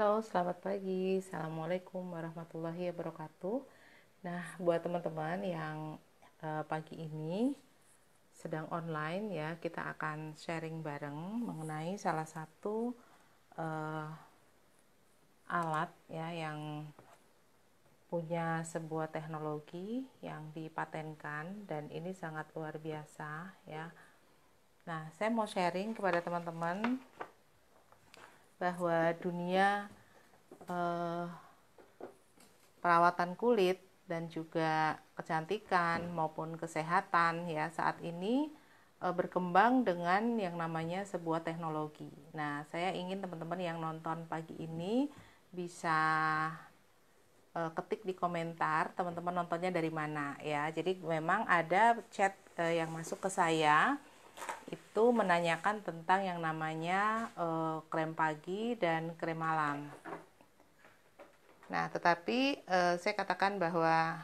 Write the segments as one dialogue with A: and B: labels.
A: Halo, selamat pagi. Assalamualaikum warahmatullahi wabarakatuh. Nah, buat teman-teman yang eh, pagi ini sedang online ya, kita akan sharing bareng mengenai salah satu eh, alat ya yang punya sebuah teknologi yang dipatenkan dan ini sangat luar biasa ya. Nah, saya mau sharing kepada teman-teman bahwa dunia eh, perawatan kulit dan juga kecantikan maupun kesehatan ya saat ini eh, berkembang dengan yang namanya sebuah teknologi. Nah, saya ingin teman-teman yang nonton pagi ini bisa eh, ketik di komentar teman-teman nontonnya dari mana ya. Jadi memang ada chat eh, yang masuk ke saya itu menanyakan tentang yang namanya e, krem pagi dan krem malam. Nah, tetapi e, saya katakan bahwa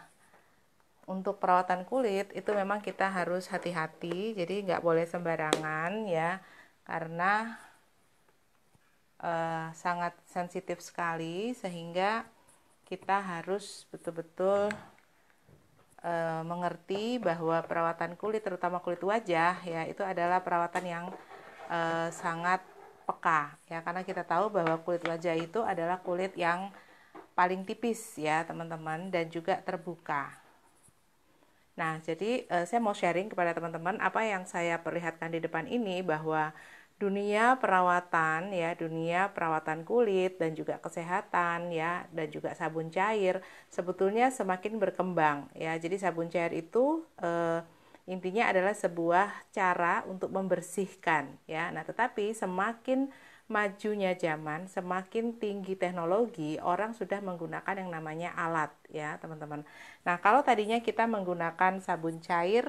A: untuk perawatan kulit itu memang kita harus hati-hati, jadi nggak boleh sembarangan ya, karena e, sangat sensitif sekali sehingga kita harus betul-betul e, mengerti bahwa perawatan kulit terutama kulit wajah ya itu adalah perawatan yang e, sangat peka ya karena kita tahu bahwa kulit wajah itu adalah kulit yang paling tipis ya teman-teman dan juga terbuka. Nah, jadi e, saya mau sharing kepada teman-teman apa yang saya perlihatkan di depan ini bahwa dunia perawatan ya, dunia perawatan kulit dan juga kesehatan ya dan juga sabun cair sebetulnya semakin berkembang ya. Jadi sabun cair itu eh, intinya adalah sebuah cara untuk membersihkan ya. Nah, tetapi semakin majunya zaman, semakin tinggi teknologi, orang sudah menggunakan yang namanya alat ya, teman-teman. Nah, kalau tadinya kita menggunakan sabun cair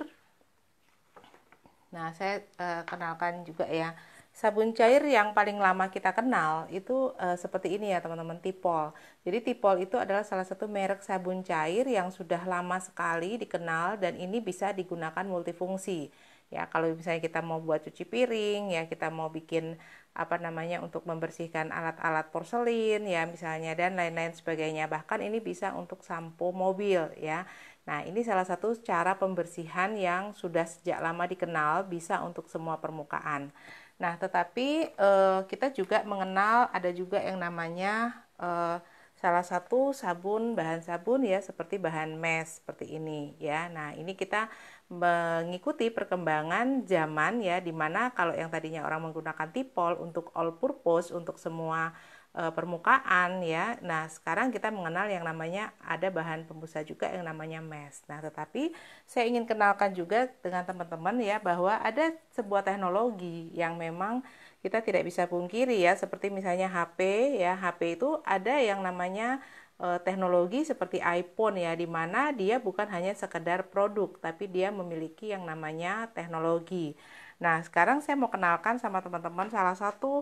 A: Nah, saya eh, kenalkan juga ya Sabun cair yang paling lama kita kenal itu uh, seperti ini ya teman-teman, Tipol. Jadi Tipol itu adalah salah satu merek sabun cair yang sudah lama sekali dikenal dan ini bisa digunakan multifungsi. Ya, kalau misalnya kita mau buat cuci piring, ya kita mau bikin apa namanya untuk membersihkan alat-alat porselin ya misalnya dan lain-lain sebagainya. Bahkan ini bisa untuk sampo mobil ya. Nah, ini salah satu cara pembersihan yang sudah sejak lama dikenal bisa untuk semua permukaan. Nah, tetapi uh, kita juga mengenal ada juga yang namanya uh, salah satu sabun bahan sabun ya seperti bahan mes seperti ini ya. Nah, ini kita mengikuti perkembangan zaman ya di mana kalau yang tadinya orang menggunakan tipol untuk all purpose untuk semua Eh, permukaan ya. Nah, sekarang kita mengenal yang namanya ada bahan pembusa juga yang namanya mesh. Nah, tetapi saya ingin kenalkan juga dengan teman-teman ya bahwa ada sebuah teknologi yang memang kita tidak bisa pungkiri ya, seperti misalnya HP ya. HP itu ada yang namanya e, teknologi seperti iPhone ya di mana dia bukan hanya sekedar produk tapi dia memiliki yang namanya teknologi. Nah, sekarang saya mau kenalkan sama teman-teman salah satu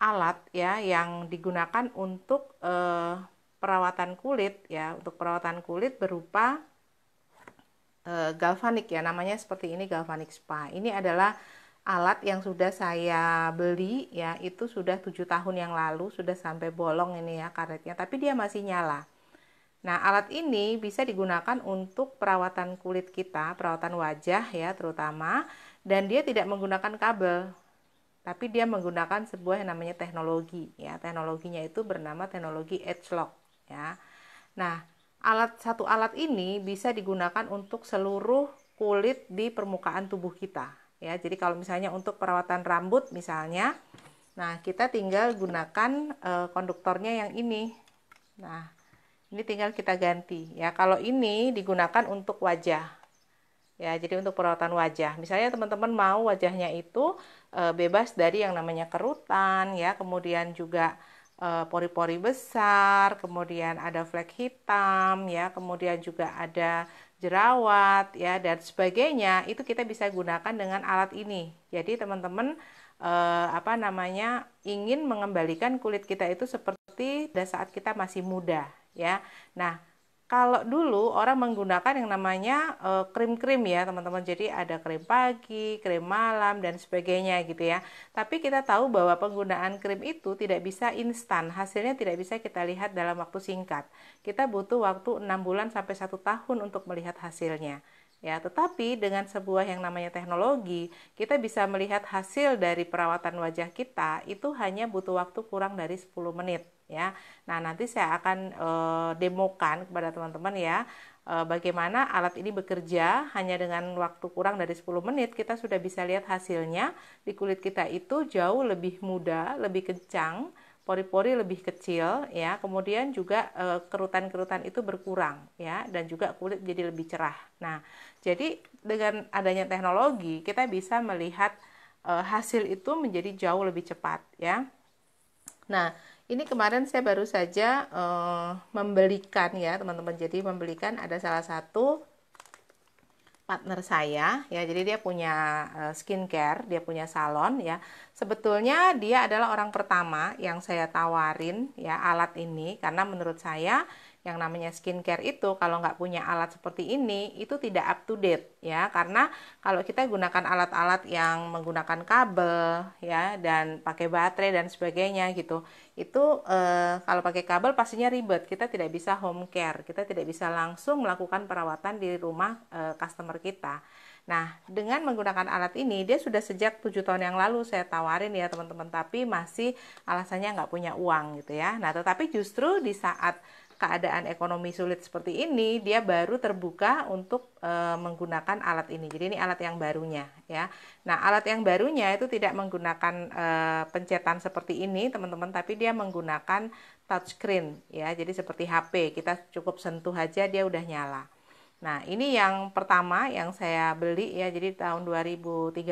A: alat ya yang digunakan untuk eh, perawatan kulit ya untuk perawatan kulit berupa eh, galvanik ya namanya seperti ini galvanik spa ini adalah alat yang sudah saya beli ya itu sudah tujuh tahun yang lalu sudah sampai bolong ini ya karetnya tapi dia masih nyala nah alat ini bisa digunakan untuk perawatan kulit kita perawatan wajah ya terutama dan dia tidak menggunakan kabel tapi dia menggunakan sebuah yang namanya teknologi ya teknologinya itu bernama teknologi edge lock ya nah alat satu alat ini bisa digunakan untuk seluruh kulit di permukaan tubuh kita ya jadi kalau misalnya untuk perawatan rambut misalnya nah kita tinggal gunakan e, konduktornya yang ini nah ini tinggal kita ganti ya kalau ini digunakan untuk wajah ya jadi untuk perawatan wajah misalnya teman-teman mau wajahnya itu e, bebas dari yang namanya kerutan ya kemudian juga eh, pori-pori e, besar kemudian ada flek hitam ya kemudian juga ada jerawat ya dan sebagainya itu kita bisa gunakan dengan alat ini jadi teman-teman e, apa namanya ingin mengembalikan kulit kita itu seperti pada saat kita masih muda ya nah kalau dulu orang menggunakan yang namanya eh, krim-krim uh, ya teman-teman jadi ada krim pagi, krim malam dan sebagainya gitu ya tapi kita tahu bahwa penggunaan krim itu tidak bisa instan hasilnya tidak bisa kita lihat dalam waktu singkat kita butuh waktu 6 bulan sampai 1 tahun untuk melihat hasilnya ya tetapi dengan sebuah yang namanya teknologi kita bisa melihat hasil dari perawatan wajah kita itu hanya butuh waktu kurang dari 10 menit ya. Nah, nanti saya akan e, demokan kepada teman-teman ya e, bagaimana alat ini bekerja hanya dengan waktu kurang dari 10 menit kita sudah bisa lihat hasilnya di kulit kita itu jauh lebih muda, lebih kencang, pori-pori lebih kecil ya. Kemudian juga eh, kerutan-kerutan itu berkurang ya dan juga kulit jadi lebih cerah. Nah, jadi dengan adanya teknologi kita bisa melihat hasil itu menjadi jauh lebih cepat ya. Nah, ini kemarin saya baru saja uh, membelikan ya teman-teman. Jadi membelikan ada salah satu partner saya ya. Jadi dia punya eh, skincare, dia punya salon ya. Sebetulnya dia adalah orang pertama yang saya tawarin ya alat ini karena menurut saya yang namanya skincare itu kalau nggak punya alat seperti ini itu tidak up to date ya karena kalau kita gunakan alat-alat yang menggunakan kabel ya dan pakai baterai dan sebagainya gitu itu eh, kalau pakai kabel pastinya ribet kita tidak bisa home care kita tidak bisa langsung melakukan perawatan di rumah eh, customer kita Nah, dengan menggunakan alat ini, dia sudah sejak tujuh tahun yang lalu saya tawarin ya teman-teman, tapi masih alasannya nggak punya uang gitu ya. Nah, tetapi justru di saat keadaan ekonomi sulit seperti ini dia baru terbuka untuk e, menggunakan alat ini. Jadi ini alat yang barunya ya. Nah, alat yang barunya itu tidak menggunakan e, pencetan seperti ini, teman-teman, tapi dia menggunakan touchscreen ya. Jadi seperti HP, kita cukup sentuh aja dia udah nyala. Nah, ini yang pertama yang saya beli ya. Jadi tahun 2013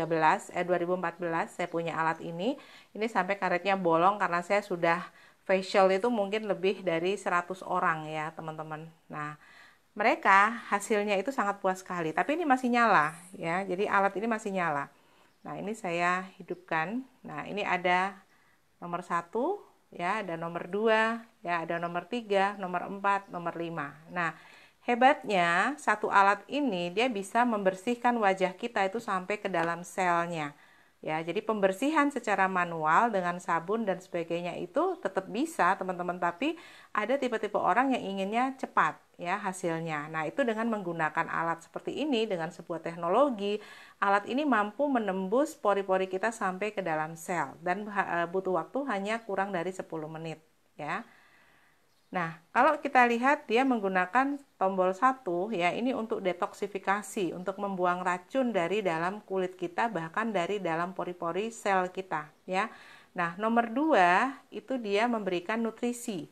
A: eh 2014 saya punya alat ini. Ini sampai karetnya bolong karena saya sudah facial itu mungkin lebih dari 100 orang ya teman-teman. Nah, mereka hasilnya itu sangat puas sekali, tapi ini masih nyala ya. Jadi alat ini masih nyala. Nah, ini saya hidupkan. Nah, ini ada nomor satu ya, ada nomor dua ya, ada nomor tiga, nomor empat, nomor lima. Nah, hebatnya satu alat ini dia bisa membersihkan wajah kita itu sampai ke dalam selnya. Ya, jadi pembersihan secara manual dengan sabun dan sebagainya itu tetap bisa, teman-teman, tapi ada tipe-tipe orang yang inginnya cepat ya hasilnya. Nah, itu dengan menggunakan alat seperti ini dengan sebuah teknologi, alat ini mampu menembus pori-pori kita sampai ke dalam sel dan eh, butuh waktu hanya kurang dari 10 menit, ya. Nah, kalau kita lihat dia menggunakan tombol satu ya, ini untuk detoksifikasi, untuk membuang racun dari dalam kulit kita bahkan dari dalam pori-pori sel kita ya. Nah, nomor dua itu dia memberikan nutrisi.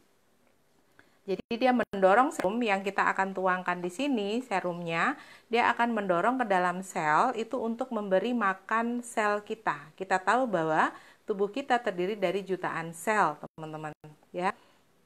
A: Jadi dia mendorong serum yang kita akan tuangkan di sini, serumnya, dia akan mendorong ke dalam sel itu untuk memberi makan sel kita. Kita tahu bahwa tubuh kita terdiri dari jutaan sel, teman-teman, ya.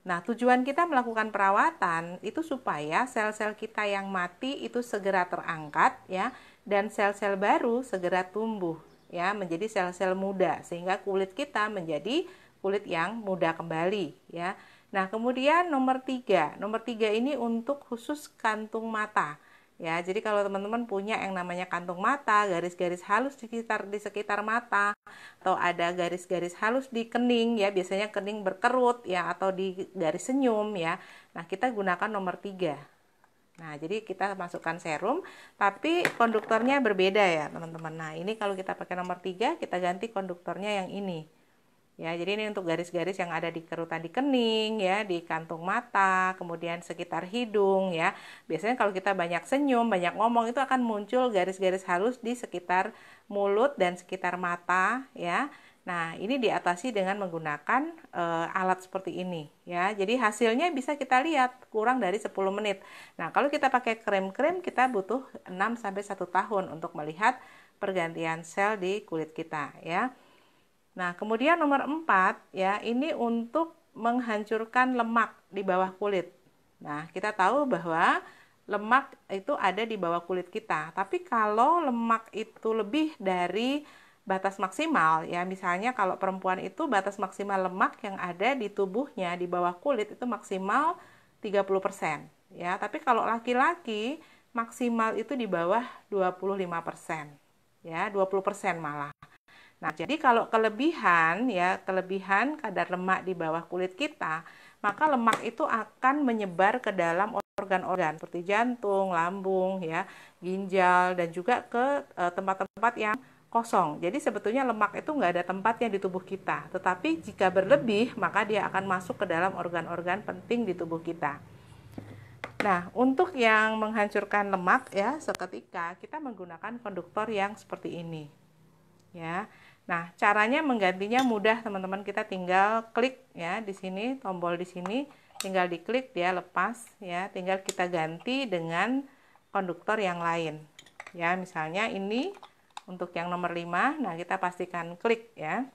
A: Nah, tujuan kita melakukan perawatan itu supaya sel-sel kita yang mati itu segera terangkat ya dan sel-sel baru segera tumbuh ya menjadi sel-sel muda sehingga kulit kita menjadi kulit yang muda kembali ya. Nah, kemudian nomor tiga Nomor tiga ini untuk khusus kantung mata ya jadi kalau teman-teman punya yang namanya kantung mata garis-garis halus di sekitar di sekitar mata atau ada garis-garis halus di kening ya biasanya kening berkerut ya atau di garis senyum ya nah kita gunakan nomor tiga Nah, jadi kita masukkan serum, tapi konduktornya berbeda ya, teman-teman. Nah, ini kalau kita pakai nomor tiga kita ganti konduktornya yang ini. Ya, jadi ini untuk garis-garis yang ada di kerutan di kening ya, di kantung mata, kemudian sekitar hidung ya. Biasanya kalau kita banyak senyum, banyak ngomong itu akan muncul garis-garis halus di sekitar mulut dan sekitar mata ya. Nah, ini diatasi dengan menggunakan e, alat seperti ini ya. Jadi hasilnya bisa kita lihat kurang dari 10 menit. Nah, kalau kita pakai krim-krim kita butuh 6 sampai 1 tahun untuk melihat pergantian sel di kulit kita ya. Nah, kemudian nomor 4 ya, ini untuk menghancurkan lemak di bawah kulit. Nah, kita tahu bahwa lemak itu ada di bawah kulit kita. Tapi kalau lemak itu lebih dari batas maksimal ya, misalnya kalau perempuan itu batas maksimal lemak yang ada di tubuhnya di bawah kulit itu maksimal 30% ya. Tapi kalau laki-laki maksimal itu di bawah 25%. Ya, 20% malah. Nah, jadi kalau kelebihan ya, kelebihan kadar lemak di bawah kulit kita, maka lemak itu akan menyebar ke dalam organ-organ seperti jantung, lambung ya, ginjal dan juga ke eh, tempat-tempat yang kosong. Jadi sebetulnya lemak itu nggak ada tempatnya di tubuh kita. Tetapi jika berlebih, maka dia akan masuk ke dalam organ-organ penting di tubuh kita. Nah, untuk yang menghancurkan lemak ya seketika kita menggunakan konduktor yang seperti ini. Ya. Nah, caranya menggantinya mudah, teman-teman. Kita tinggal klik ya di sini, tombol di sini, tinggal diklik dia lepas ya. Tinggal kita ganti dengan konduktor yang lain. Ya, misalnya ini untuk yang nomor 5. Nah, kita pastikan klik ya.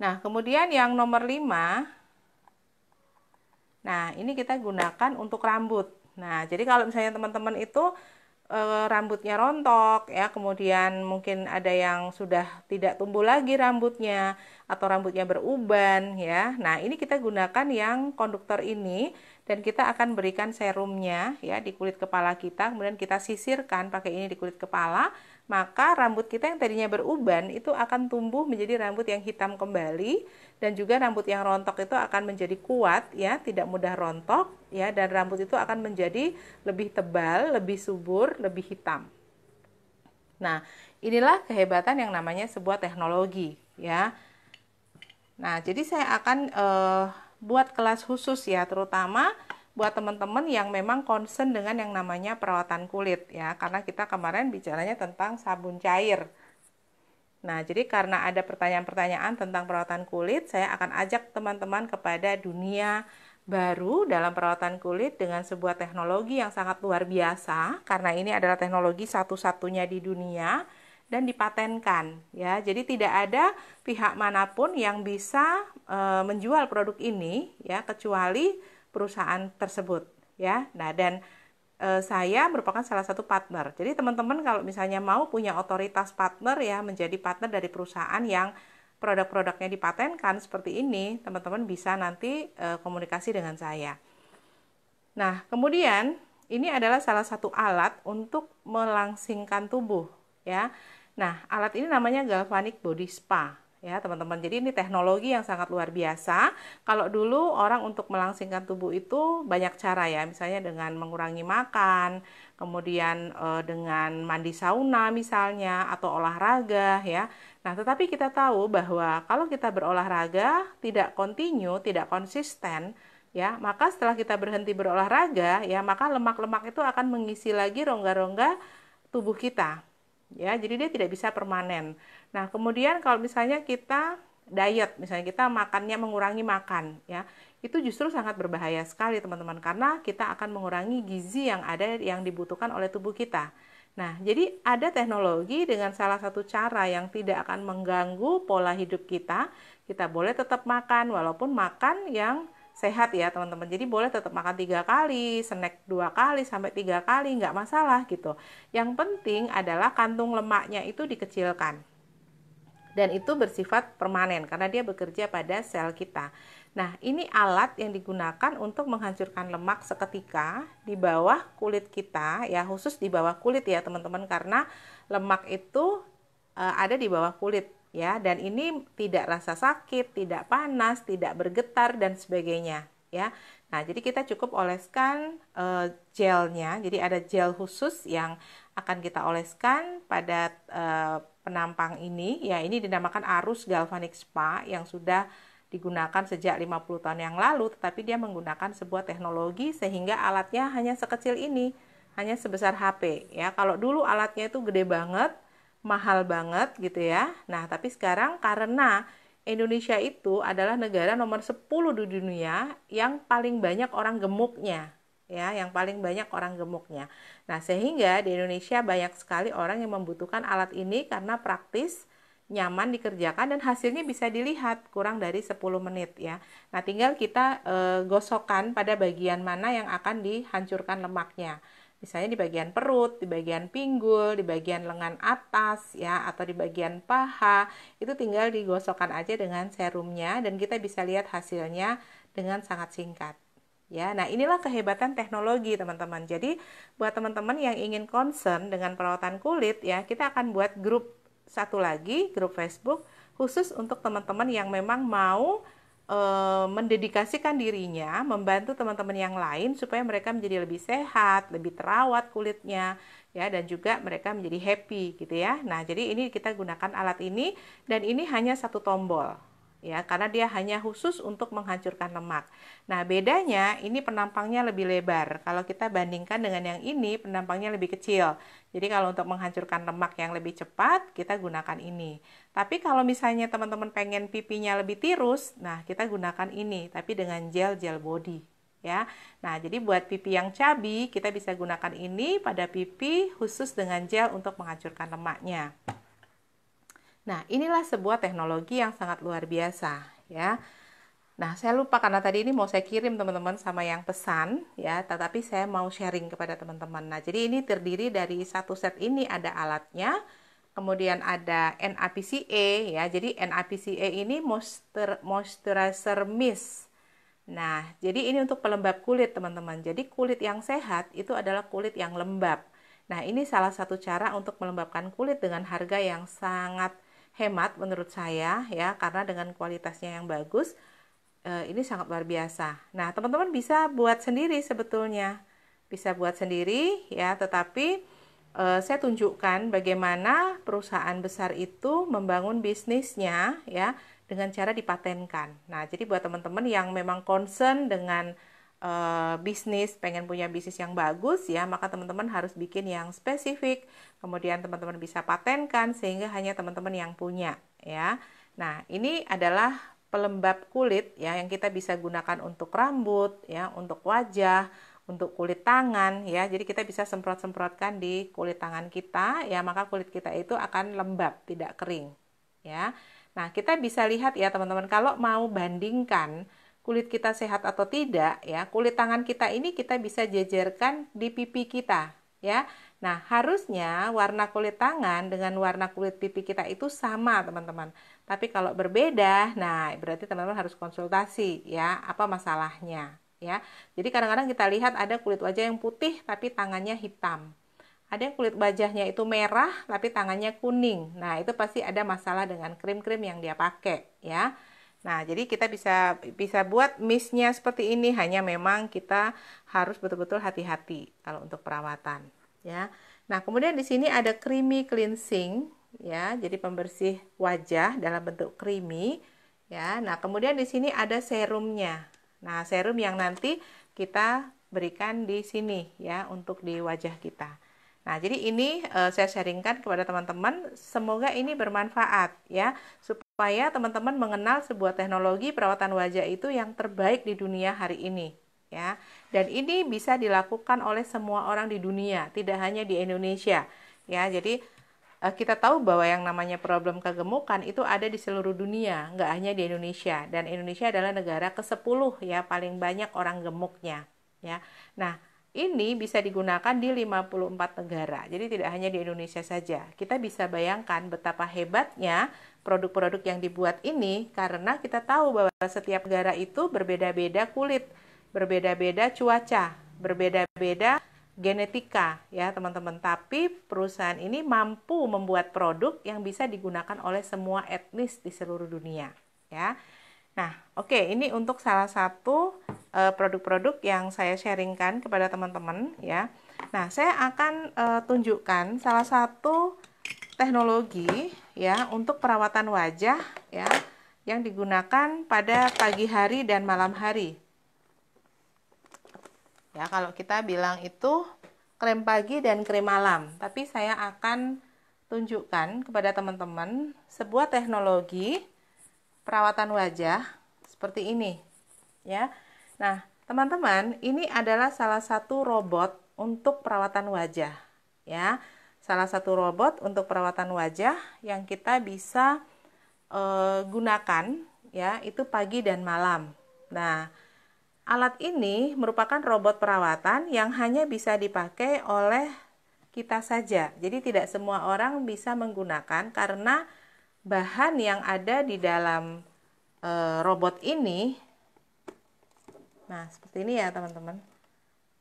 A: Nah, kemudian yang nomor 5 Nah, ini kita gunakan untuk rambut. Nah, jadi kalau misalnya teman-teman itu e, rambutnya rontok ya kemudian mungkin ada yang sudah tidak tumbuh lagi rambutnya atau rambutnya beruban ya nah ini kita gunakan yang konduktor ini dan kita akan berikan serumnya ya di kulit kepala kita kemudian kita sisirkan pakai ini di kulit kepala maka rambut kita yang tadinya beruban itu akan tumbuh menjadi rambut yang hitam kembali dan juga rambut yang rontok itu akan menjadi kuat ya, tidak mudah rontok ya dan rambut itu akan menjadi lebih tebal, lebih subur, lebih hitam. Nah, inilah kehebatan yang namanya sebuah teknologi ya. Nah, jadi saya akan eh, buat kelas khusus ya, terutama buat teman-teman yang memang concern dengan yang namanya perawatan kulit ya, karena kita kemarin bicaranya tentang sabun cair Nah, jadi karena ada pertanyaan-pertanyaan tentang perawatan kulit, saya akan ajak teman-teman kepada dunia baru dalam perawatan kulit dengan sebuah teknologi yang sangat luar biasa karena ini adalah teknologi satu-satunya di dunia dan dipatenkan ya. Jadi tidak ada pihak manapun yang bisa e, menjual produk ini ya kecuali perusahaan tersebut ya. Nah, dan Eh, saya merupakan salah satu partner. Jadi teman-teman kalau misalnya mau punya otoritas partner ya menjadi partner dari perusahaan yang produk-produknya dipatenkan seperti ini, teman-teman bisa nanti eh, komunikasi dengan saya. Nah, kemudian ini adalah salah satu alat untuk melangsingkan tubuh ya. Nah, alat ini namanya galvanic body spa ya teman-teman. Jadi ini teknologi yang sangat luar biasa. Kalau dulu orang untuk melangsingkan tubuh itu banyak cara ya, misalnya dengan mengurangi makan, kemudian e, dengan mandi sauna misalnya atau olahraga ya. Nah, tetapi kita tahu bahwa kalau kita berolahraga tidak kontinu, tidak konsisten, ya maka setelah kita berhenti berolahraga ya maka lemak-lemak itu akan mengisi lagi rongga-rongga tubuh kita ya jadi dia tidak bisa permanen nah kemudian kalau misalnya kita diet misalnya kita makannya mengurangi makan ya itu justru sangat berbahaya sekali teman-teman karena kita akan mengurangi gizi yang ada yang dibutuhkan oleh tubuh kita nah jadi ada teknologi dengan salah satu cara yang tidak akan mengganggu pola hidup kita kita boleh tetap makan walaupun makan yang sehat ya teman-teman. Jadi boleh tetap makan tiga kali, snack dua kali sampai tiga kali nggak masalah gitu. Yang penting adalah kantung lemaknya itu dikecilkan dan itu bersifat permanen karena dia bekerja pada sel kita. Nah, ini alat yang digunakan untuk menghancurkan lemak seketika di bawah kulit kita, ya khusus di bawah kulit ya teman-teman karena lemak itu eh, ada di bawah kulit ya dan ini tidak rasa sakit, tidak panas, tidak bergetar dan sebagainya ya. Nah, jadi kita cukup oleskan e, gelnya. Jadi ada gel khusus yang akan kita oleskan pada e, penampang ini ya. Ini dinamakan arus galvanic spa yang sudah digunakan sejak 50 tahun yang lalu tetapi dia menggunakan sebuah teknologi sehingga alatnya hanya sekecil ini, hanya sebesar HP ya. Kalau dulu alatnya itu gede banget mahal banget gitu ya. Nah, tapi sekarang karena Indonesia itu adalah negara nomor 10 di dunia yang paling banyak orang gemuknya ya, yang paling banyak orang gemuknya. Nah, sehingga di Indonesia banyak sekali orang yang membutuhkan alat ini karena praktis, nyaman dikerjakan dan hasilnya bisa dilihat kurang dari 10 menit ya. Nah, tinggal kita e, gosokkan pada bagian mana yang akan dihancurkan lemaknya misalnya di bagian perut, di bagian pinggul, di bagian lengan atas ya atau di bagian paha itu tinggal digosokkan aja dengan serumnya dan kita bisa lihat hasilnya dengan sangat singkat. Ya, nah inilah kehebatan teknologi teman-teman. Jadi buat teman-teman yang ingin concern dengan perawatan kulit ya, kita akan buat grup satu lagi, grup Facebook khusus untuk teman-teman yang memang mau Eh, mendedikasikan dirinya membantu teman-teman yang lain supaya mereka menjadi lebih sehat, lebih terawat kulitnya ya dan juga mereka menjadi happy gitu ya. Nah, jadi ini kita gunakan alat ini dan ini hanya satu tombol ya karena dia hanya khusus untuk menghancurkan lemak. Nah, bedanya ini penampangnya lebih lebar. Kalau kita bandingkan dengan yang ini, penampangnya lebih kecil. Jadi kalau untuk menghancurkan lemak yang lebih cepat, kita gunakan ini. Tapi kalau misalnya teman-teman pengen pipinya lebih tirus, nah kita gunakan ini tapi dengan gel-gel body ya. Nah, jadi buat pipi yang cabi, kita bisa gunakan ini pada pipi khusus dengan gel untuk menghancurkan lemaknya. Nah, inilah sebuah teknologi yang sangat luar biasa, ya. Nah, saya lupa karena tadi ini mau saya kirim teman-teman sama yang pesan, ya, tetapi saya mau sharing kepada teman-teman. Nah, jadi ini terdiri dari satu set ini ada alatnya, kemudian ada NAPCA, ya. Jadi NAPCA ini moisturizer, moisturizer mist. Nah, jadi ini untuk pelembab kulit, teman-teman. Jadi kulit yang sehat itu adalah kulit yang lembab. Nah, ini salah satu cara untuk melembabkan kulit dengan harga yang sangat hemat menurut saya ya karena dengan kualitasnya yang bagus eh, ini sangat luar biasa. Nah teman-teman bisa buat sendiri sebetulnya bisa buat sendiri ya tetapi eh, saya tunjukkan bagaimana perusahaan besar itu membangun bisnisnya ya dengan cara dipatenkan. Nah jadi buat teman-teman yang memang concern dengan eh, bisnis, pengen punya bisnis yang bagus ya, maka teman-teman harus bikin yang spesifik, kemudian teman-teman bisa patenkan sehingga hanya teman-teman yang punya ya. Nah, ini adalah pelembab kulit ya yang kita bisa gunakan untuk rambut ya, untuk wajah, untuk kulit tangan ya. Jadi kita bisa semprot-semprotkan di kulit tangan kita ya, maka kulit kita itu akan lembab, tidak kering ya. Nah, kita bisa lihat ya teman-teman kalau mau bandingkan kulit kita sehat atau tidak ya, kulit tangan kita ini kita bisa jejerkan di pipi kita ya. Nah, harusnya warna kulit tangan dengan warna kulit pipi kita itu sama, teman-teman. Tapi kalau berbeda, nah berarti teman-teman harus konsultasi ya, apa masalahnya ya. Jadi kadang-kadang kita lihat ada kulit wajah yang putih tapi tangannya hitam. Ada yang kulit wajahnya itu merah tapi tangannya kuning. Nah, itu pasti ada masalah dengan krim-krim yang dia pakai ya. Nah, jadi kita bisa bisa buat miss-nya seperti ini hanya memang kita harus betul-betul hati-hati kalau untuk perawatan ya. Nah, kemudian di sini ada creamy cleansing ya, jadi pembersih wajah dalam bentuk creamy ya. Nah, kemudian di sini ada serumnya. Nah, serum yang nanti kita berikan di sini ya untuk di wajah kita. Nah, jadi ini uh, saya sharingkan kepada teman-teman, semoga ini bermanfaat ya supaya teman-teman mengenal sebuah teknologi perawatan wajah itu yang terbaik di dunia hari ini ya. Dan ini bisa dilakukan oleh semua orang di dunia, tidak hanya di Indonesia. Ya, jadi eh, kita tahu bahwa yang namanya problem kegemukan itu ada di seluruh dunia, nggak hanya di Indonesia. Dan Indonesia adalah negara ke-10 ya paling banyak orang gemuknya, ya. Nah, ini bisa digunakan di 54 negara. Jadi tidak hanya di Indonesia saja. Kita bisa bayangkan betapa hebatnya produk-produk yang dibuat ini karena kita tahu bahwa setiap negara itu berbeda-beda kulit berbeda-beda cuaca, berbeda-beda genetika ya teman-teman. Tapi perusahaan ini mampu membuat produk yang bisa digunakan oleh semua etnis di seluruh dunia ya. Nah, oke okay, ini untuk salah satu eh, produk-produk uh, yang saya sharingkan kepada teman-teman ya. Nah, saya akan uh, tunjukkan salah satu teknologi ya untuk perawatan wajah ya yang digunakan pada pagi hari dan malam hari Ya, kalau kita bilang itu krem pagi dan krem malam, tapi saya akan tunjukkan kepada teman-teman sebuah teknologi perawatan wajah seperti ini. Ya. Nah, teman-teman, ini adalah salah satu robot untuk perawatan wajah, ya. Salah satu robot untuk perawatan wajah yang kita bisa e, gunakan ya, itu pagi dan malam. Nah, Alat ini merupakan robot perawatan yang hanya bisa dipakai oleh kita saja. Jadi tidak semua orang bisa menggunakan karena bahan yang ada di dalam e, robot ini nah seperti ini ya teman-teman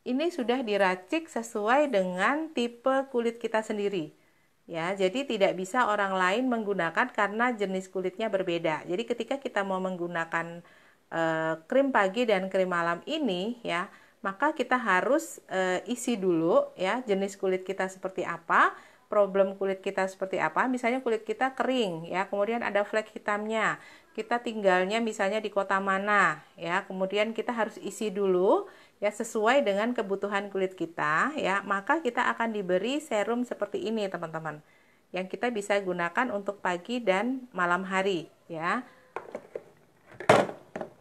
A: ini sudah diracik sesuai dengan tipe kulit kita sendiri ya jadi tidak bisa orang lain menggunakan karena jenis kulitnya berbeda jadi ketika kita mau menggunakan e, krim pagi dan krim malam ini ya maka kita harus e, isi dulu ya jenis kulit kita seperti apa problem kulit kita seperti apa misalnya kulit kita kering ya kemudian ada flek hitamnya kita tinggalnya misalnya di kota mana ya kemudian kita harus isi dulu ya sesuai dengan kebutuhan kulit kita ya maka kita akan diberi serum seperti ini teman-teman yang kita bisa gunakan untuk pagi dan malam hari ya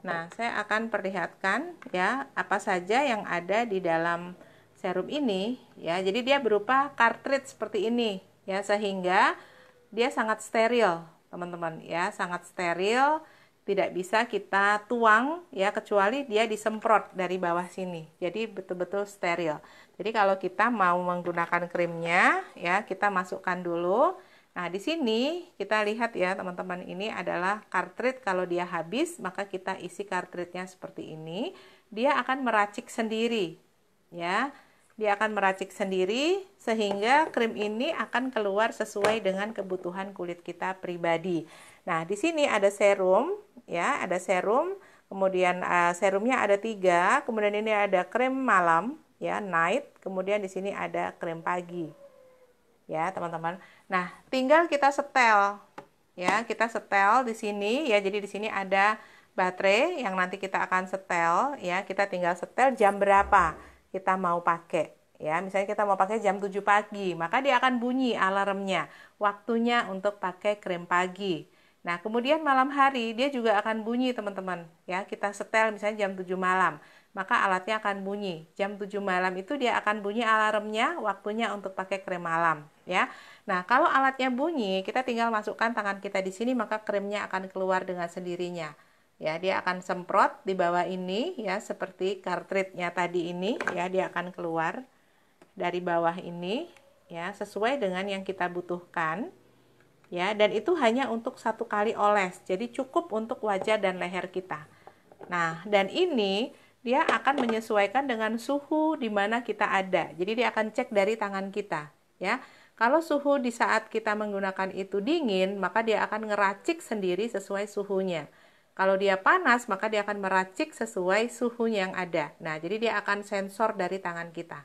A: Nah, saya akan perlihatkan ya apa saja yang ada di dalam serum ini ya. Jadi dia berupa cartridge seperti ini ya sehingga dia sangat steril, teman-teman ya, sangat steril, tidak bisa kita tuang ya kecuali dia disemprot dari bawah sini. Jadi betul-betul steril. Jadi kalau kita mau menggunakan krimnya ya, kita masukkan dulu Nah, di sini kita lihat ya teman-teman ini adalah cartridge kalau dia habis maka kita isi cartridge nya seperti ini. Dia akan meracik sendiri ya. Dia akan meracik sendiri sehingga krim ini akan keluar sesuai dengan kebutuhan kulit kita pribadi. Nah, di sini ada serum ya, ada serum. Kemudian uh, serumnya ada tiga, kemudian ini ada krim malam ya, night, kemudian di sini ada krim pagi. Ya, teman-teman. Nah, tinggal kita setel ya, kita setel di sini ya. Jadi di sini ada baterai yang nanti kita akan setel ya. Kita tinggal setel jam berapa kita mau pakai ya. Misalnya kita mau pakai jam 7 pagi, maka dia akan bunyi alarmnya. Waktunya untuk pakai krim pagi. Nah, kemudian malam hari dia juga akan bunyi, teman-teman. Ya, kita setel misalnya jam 7 malam, maka alatnya akan bunyi. Jam 7 malam itu dia akan bunyi alarmnya, waktunya untuk pakai krim malam ya. Nah, kalau alatnya bunyi, kita tinggal masukkan tangan kita di sini maka krimnya akan keluar dengan sendirinya. Ya, dia akan semprot di bawah ini ya seperti kartridnya tadi ini ya, dia akan keluar dari bawah ini ya sesuai dengan yang kita butuhkan. Ya, dan itu hanya untuk satu kali oles. Jadi cukup untuk wajah dan leher kita. Nah, dan ini dia akan menyesuaikan dengan suhu di mana kita ada. Jadi dia akan cek dari tangan kita, ya. Kalau suhu di saat kita menggunakan itu dingin, maka dia akan ngeracik sendiri sesuai suhunya. Kalau dia panas, maka dia akan meracik sesuai suhunya yang ada. Nah, jadi dia akan sensor dari tangan kita.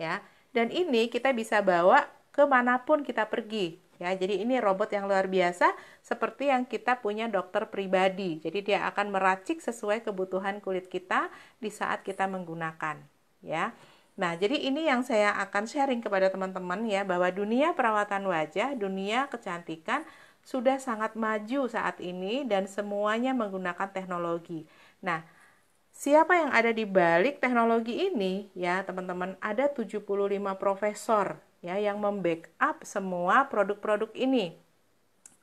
A: Ya. Dan ini kita bisa bawa kemanapun kita pergi. Ya, jadi ini robot yang luar biasa seperti yang kita punya dokter pribadi. Jadi dia akan meracik sesuai kebutuhan kulit kita di saat kita menggunakan, ya. Nah, jadi ini yang saya akan sharing kepada teman-teman ya bahwa dunia perawatan wajah, dunia kecantikan sudah sangat maju saat ini dan semuanya menggunakan teknologi. Nah, siapa yang ada di balik teknologi ini ya, teman-teman? Ada 75 profesor ya yang membackup semua produk-produk ini.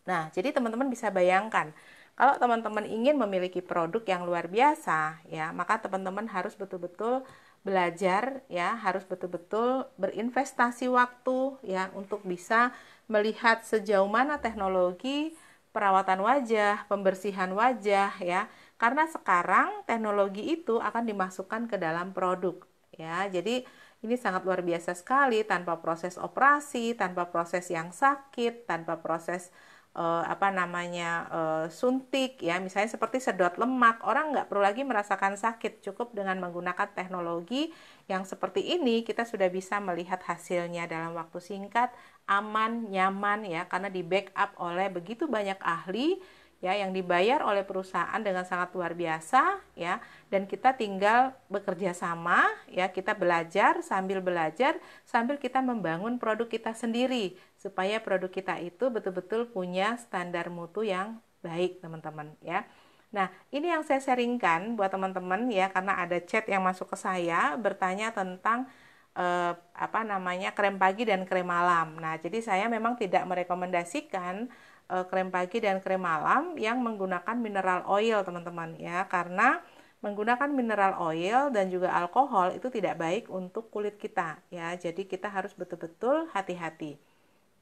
A: Nah, jadi teman-teman bisa bayangkan kalau teman-teman ingin memiliki produk yang luar biasa ya, maka teman-teman harus betul-betul belajar ya harus betul-betul berinvestasi waktu ya untuk bisa melihat sejauh mana teknologi perawatan wajah, pembersihan wajah ya. Karena sekarang teknologi itu akan dimasukkan ke dalam produk ya. Jadi ini sangat luar biasa sekali tanpa proses operasi, tanpa proses yang sakit, tanpa proses eh, apa namanya eh, suntik ya misalnya seperti sedot lemak orang nggak perlu lagi merasakan sakit cukup dengan menggunakan teknologi yang seperti ini kita sudah bisa melihat hasilnya dalam waktu singkat aman nyaman ya karena di backup oleh begitu banyak ahli ya yang dibayar oleh perusahaan dengan sangat luar biasa ya dan kita tinggal bekerja sama ya kita belajar sambil belajar sambil kita membangun produk kita sendiri supaya produk kita itu betul-betul punya standar mutu yang baik teman-teman ya Nah, ini yang saya sharingkan buat teman-teman ya karena ada chat yang masuk ke saya bertanya tentang eh, apa namanya krem pagi dan krem malam. Nah, jadi saya memang tidak merekomendasikan Eh, krem pagi dan krem malam yang menggunakan mineral oil teman-teman ya karena menggunakan mineral oil dan juga alkohol itu tidak baik untuk kulit kita ya jadi kita harus betul-betul hati-hati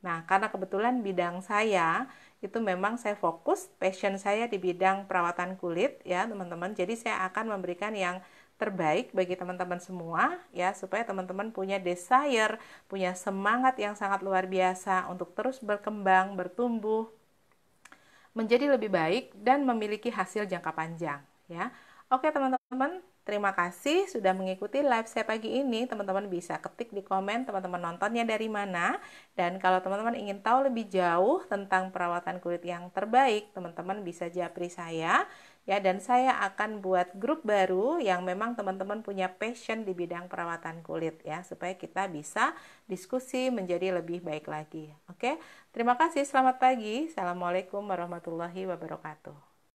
A: nah karena kebetulan bidang saya itu memang saya fokus passion saya di bidang perawatan kulit ya teman-teman jadi saya akan memberikan yang terbaik bagi teman-teman semua ya supaya teman-teman punya desire, punya semangat yang sangat luar biasa untuk terus berkembang, bertumbuh, menjadi lebih baik dan memiliki hasil jangka panjang ya. Oke teman-teman, terima kasih sudah mengikuti live saya pagi ini. Teman-teman bisa ketik di komen teman-teman nontonnya dari mana. Dan kalau teman-teman ingin tahu lebih jauh tentang perawatan kulit yang terbaik, teman-teman bisa japri saya ya dan saya akan buat grup baru yang memang teman-teman punya passion di bidang perawatan kulit ya supaya kita bisa diskusi menjadi lebih baik lagi. Oke. Terima kasih, selamat pagi. Assalamualaikum warahmatullahi wabarakatuh.